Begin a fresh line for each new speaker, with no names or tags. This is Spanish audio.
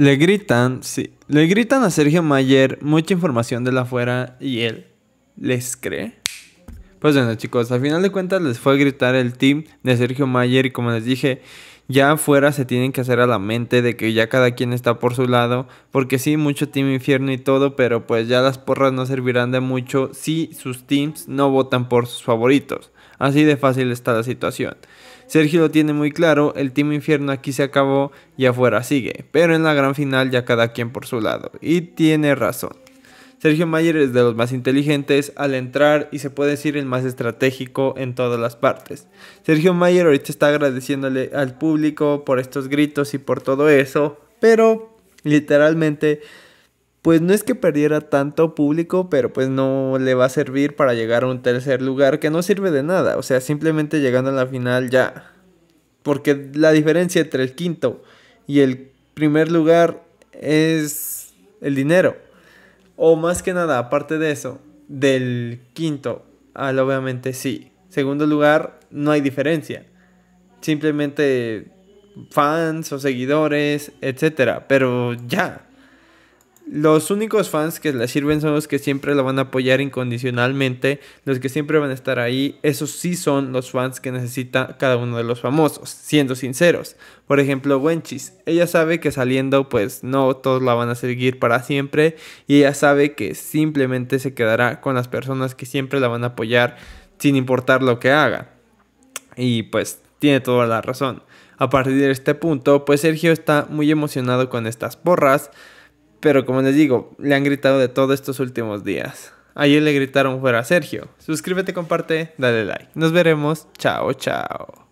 Le gritan, sí, le gritan a Sergio Mayer mucha información de la afuera y él les cree. Pues bueno chicos, al final de cuentas les fue a gritar el team de Sergio Mayer y como les dije, ya afuera se tienen que hacer a la mente de que ya cada quien está por su lado, porque sí, mucho team infierno y todo, pero pues ya las porras no servirán de mucho si sus teams no votan por sus favoritos. Así de fácil está la situación. Sergio lo tiene muy claro, el Team Infierno aquí se acabó y afuera sigue, pero en la gran final ya cada quien por su lado. Y tiene razón. Sergio Mayer es de los más inteligentes al entrar y se puede decir el más estratégico en todas las partes. Sergio Mayer ahorita está agradeciéndole al público por estos gritos y por todo eso, pero literalmente pues no es que perdiera tanto público, pero pues no le va a servir para llegar a un tercer lugar que no sirve de nada, o sea, simplemente llegando a la final ya. Porque la diferencia entre el quinto y el primer lugar es el dinero. O más que nada, aparte de eso, del quinto al obviamente sí. Segundo lugar, no hay diferencia. Simplemente fans o seguidores, etcétera. Pero ya. Los únicos fans que le sirven son los que siempre la van a apoyar incondicionalmente, los que siempre van a estar ahí. Esos sí son los fans que necesita cada uno de los famosos, siendo sinceros. Por ejemplo, Wenchis, ella sabe que saliendo pues no todos la van a seguir para siempre y ella sabe que simplemente se quedará con las personas que siempre la van a apoyar sin importar lo que haga. Y pues tiene toda la razón. A partir de este punto, pues Sergio está muy emocionado con estas porras pero como les digo, le han gritado de todos estos últimos días. Ayer le gritaron fuera a Sergio. Suscríbete, comparte, dale like. Nos veremos. Chao, chao.